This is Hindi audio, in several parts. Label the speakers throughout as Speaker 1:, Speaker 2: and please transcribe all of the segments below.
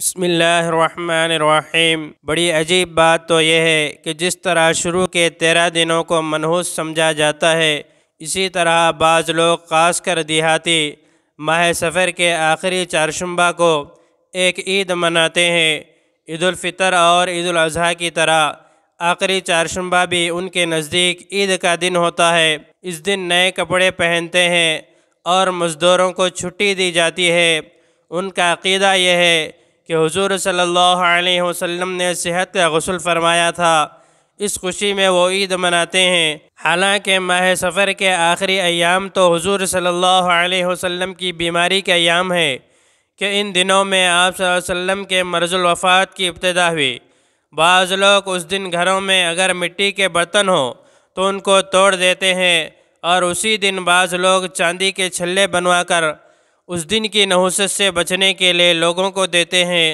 Speaker 1: बसमीम बड़ी अजीब बात तो यह है कि जिस तरह शुरू के तेरह दिनों को मनहूस समझा जाता है इसी तरह बाज़ लोग ख़ास कर देहाती माह सफ़र के आखिरी चारशुबा को एक ईद मनाते हैं ईदालफ़ितर और ईदाजी की तरह आखिरी चारशुबा भी उनके नज़दीक ईद का दिन होता है इस दिन नए कपड़े पहनते हैं और मज़दूरों को छुट्टी दी जाती है उनका अकीदा यह है कि हुजूर सल्लल्लाहु अलैहि वसल्लम ने सेहत का गसल फरमाया था इस खुशी में वो ईद मनाते हैं हालांकि माह सफ़र के आखिरी अयाम तो हुजूर सल्लल्लाहु अलैहि वसल्लम की बीमारी के अयाम है कि इन दिनों में आप वसल्लम के मर्जुल वफ़ात की इब्तदा हुई बाज़ लोग उस दिन घरों में अगर मिट्टी के बर्तन हों तो उनको तोड़ देते हैं और उसी दिन बाज़ लोग चांदी के छल्ले बनवा कर उस दिन की नहुसत से बचने के लिए लोगों को देते हैं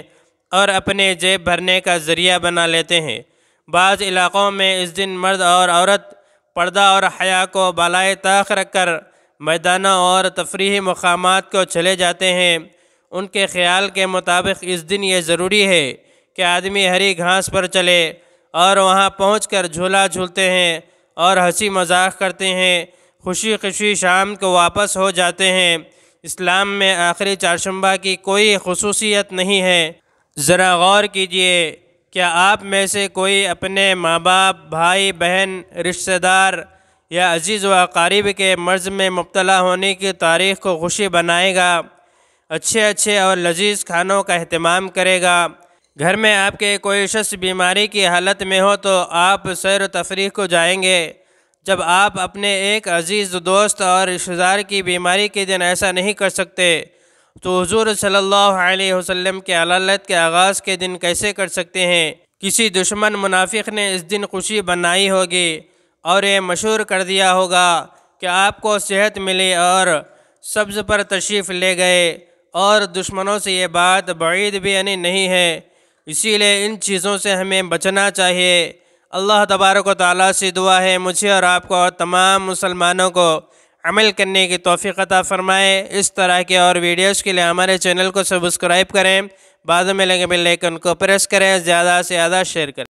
Speaker 1: और अपने जेब भरने का ज़रिया बना लेते हैं बाज़ इलाक़ों में इस दिन मर्द और औरत पर्दा और हया को बालाए ताक रख कर मैदानों और तफरी मकाम को चले जाते हैं उनके ख़्याल के मुताबिक इस दिन ये ज़रूरी है कि आदमी हरी घास पर चले और वहाँ पहुँच कर झूला झूलते हैं और हंसी मजाक करते हैं खुशी खुशी शाम को वापस हो जाते हैं इस्लाम में आखिरी चारशंबा की कोई खसूसियत नहीं है ज़रा गौर कीजिए क्या आप में से कोई अपने माँ बाप भाई बहन रिश्तेदार या अजीज़ व अकारीब के मर्ज़ में मुबतला होने की तारीख़ को खुशी बनाएगा अच्छे अच्छे और लजीज खानों का अहतमाम करेगा घर में आपके कोई शख्स बीमारी की हालत में हो तो आप सैर तफरी को जाएंगे जब आप अपने एक अज़ीज़ दोस्त और रिश्तेदार की बीमारी के दिन ऐसा नहीं कर सकते तो हजूर सल्ला वसम के अलालत के आगाज़ के दिन कैसे कर सकते हैं किसी दुश्मन मुनाफिक ने इस दिन खुशी बनाई होगी और ये मशहूर कर दिया होगा कि आपको सेहत मिली और सब्ज़ पर तशरीफ़ ले गए और दुश्मनों से ये बात बैद भी यानी नहीं है इसीलिए इन चीज़ों से हमें बचना चाहिए अल्लाह तबारक ताली से दुआ है मुझे और आपको और तमाम मुसलमानों को अमल करने की तोफ़ीक़ता फ़रमाए इस तरह के और वीडियोस के लिए हमारे चैनल को सब्सक्राइब करें बाद में लगे बेल आइकन को प्रेस करें ज़्यादा से ज़्यादा शेयर करें